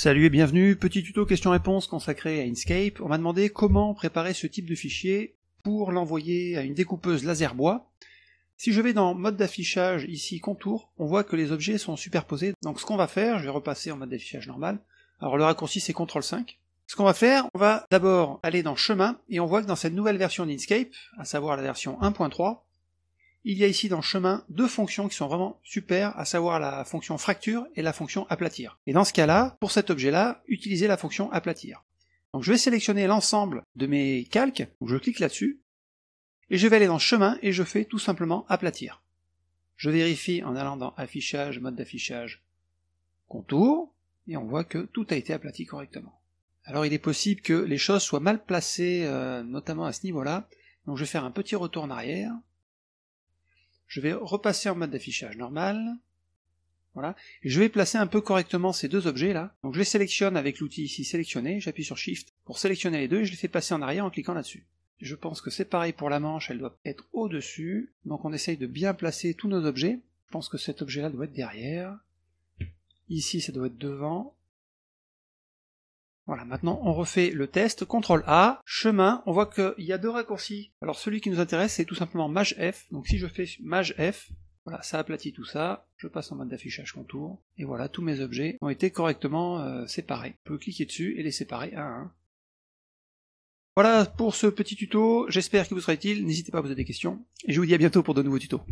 Salut et bienvenue, petit tuto question-réponse consacré à Inkscape. On m'a demandé comment préparer ce type de fichier pour l'envoyer à une découpeuse laser bois. Si je vais dans mode d'affichage ici contour, on voit que les objets sont superposés. Donc ce qu'on va faire, je vais repasser en mode d'affichage normal. Alors le raccourci c'est CTRL 5. Ce qu'on va faire, on va d'abord aller dans chemin et on voit que dans cette nouvelle version d'Inkscape, à savoir la version 1.3, il y a ici dans chemin deux fonctions qui sont vraiment super, à savoir la fonction fracture et la fonction aplatir. Et dans ce cas-là, pour cet objet-là, utilisez la fonction aplatir. Donc je vais sélectionner l'ensemble de mes calques, donc je clique là-dessus, et je vais aller dans chemin et je fais tout simplement aplatir. Je vérifie en allant dans affichage, mode d'affichage, contour, et on voit que tout a été aplati correctement. Alors il est possible que les choses soient mal placées, euh, notamment à ce niveau-là, donc je vais faire un petit retour en arrière, je vais repasser en mode d'affichage normal. Voilà. je vais placer un peu correctement ces deux objets là. Donc je les sélectionne avec l'outil ici sélectionné. j'appuie sur Shift pour sélectionner les deux et je les fais passer en arrière en cliquant là-dessus. Je pense que c'est pareil pour la manche, elle doit être au-dessus. Donc on essaye de bien placer tous nos objets. Je pense que cet objet là doit être derrière. Ici ça doit être devant. Voilà, maintenant on refait le test, CTRL A, chemin, on voit qu'il y a deux raccourcis. Alors celui qui nous intéresse c'est tout simplement Maj F, donc si je fais Maj F, voilà, ça aplatit tout ça, je passe en mode d'affichage contour, et voilà, tous mes objets ont été correctement euh, séparés. Je peux cliquer dessus et les séparer un à un. Voilà pour ce petit tuto, j'espère qu'il vous sera utile, n'hésitez pas à poser des questions, et je vous dis à bientôt pour de nouveaux tutos.